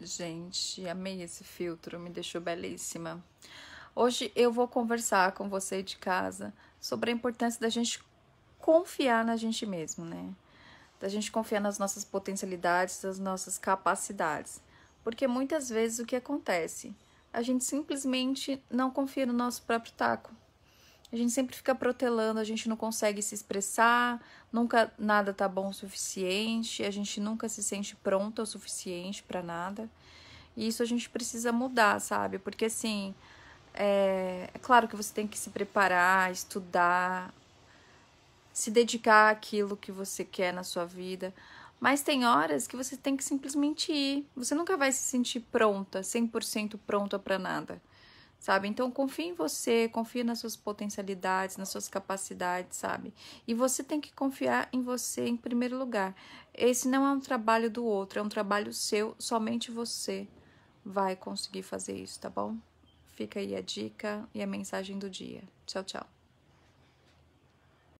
Gente, amei esse filtro, me deixou belíssima. Hoje eu vou conversar com você de casa sobre a importância da gente confiar na gente mesmo, né? Da gente confiar nas nossas potencialidades, nas nossas capacidades. Porque muitas vezes o que acontece? A gente simplesmente não confia no nosso próprio taco. A gente sempre fica protelando, a gente não consegue se expressar, nunca nada tá bom o suficiente, a gente nunca se sente pronta o suficiente para nada. E isso a gente precisa mudar, sabe? Porque assim, é, é claro que você tem que se preparar, estudar, se dedicar àquilo que você quer na sua vida, mas tem horas que você tem que simplesmente ir. Você nunca vai se sentir pronta, 100% pronta para nada sabe? Então confie em você, confie nas suas potencialidades, nas suas capacidades, sabe? E você tem que confiar em você em primeiro lugar. Esse não é um trabalho do outro, é um trabalho seu, somente você vai conseguir fazer isso, tá bom? Fica aí a dica e a mensagem do dia. Tchau, tchau.